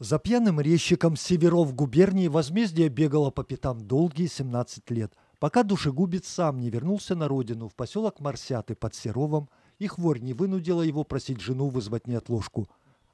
За пьяным резчиком северов губернии возмездие бегало по пятам долгие 17 лет, пока душегубец сам не вернулся на родину в поселок Марсяты под Серовом, и хворь не вынудила его просить жену вызвать неотложку.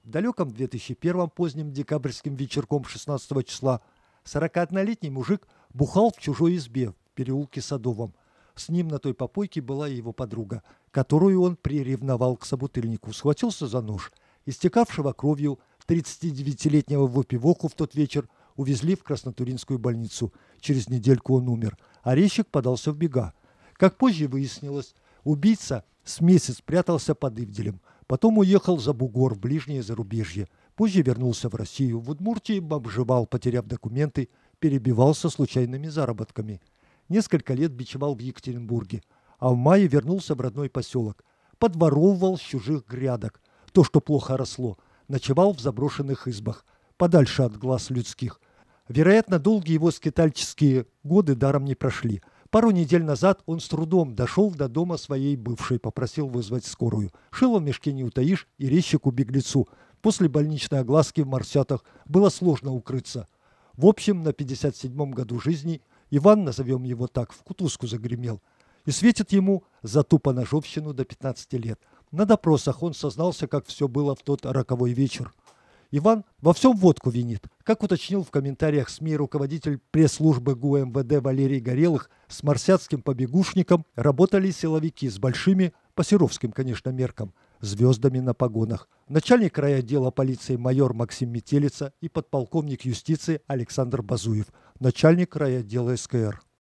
В далеком 2001 поздним декабрьским вечерком 16 числа 41-летний мужик бухал в чужой избе в переулке Садовом. С ним на той попойке была его подруга, которую он приревновал к собутыльнику, схватился за нож, истекавшего кровью – 39-летнего Вопивоху в тот вечер увезли в Краснотуринскую больницу. Через недельку он умер. А Орещик подался в бега. Как позже выяснилось, убийца с месяц прятался под Ивделем. Потом уехал за бугор в ближнее зарубежье. Позже вернулся в Россию. В Удмуртии обживал, потеряв документы, перебивался случайными заработками. Несколько лет бичевал в Екатеринбурге. А в мае вернулся в родной поселок. Подворовывал с чужих грядок. То, что плохо росло – ночевал в заброшенных избах, подальше от глаз людских. Вероятно, долгие его скитальческие годы даром не прошли. Пару недель назад он с трудом дошел до дома своей бывшей, попросил вызвать скорую. Шило в мешке не утаишь и резчику-беглецу. После больничной огласки в Марсятах было сложно укрыться. В общем, на 57-м году жизни Иван, назовем его так, в кутузку загремел. И светит ему за тупо поножовщину до 15 лет – на допросах он сознался, как все было в тот роковой вечер. Иван во всем водку винит. Как уточнил в комментариях СМИ руководитель пресс-службы ГУ МВД Валерий Горелых, с марсиатским побегушником работали силовики с большими, по серовским, конечно, меркам, звездами на погонах. Начальник края отдела полиции майор Максим Метелица и подполковник юстиции Александр Базуев, начальник края отдела СКР.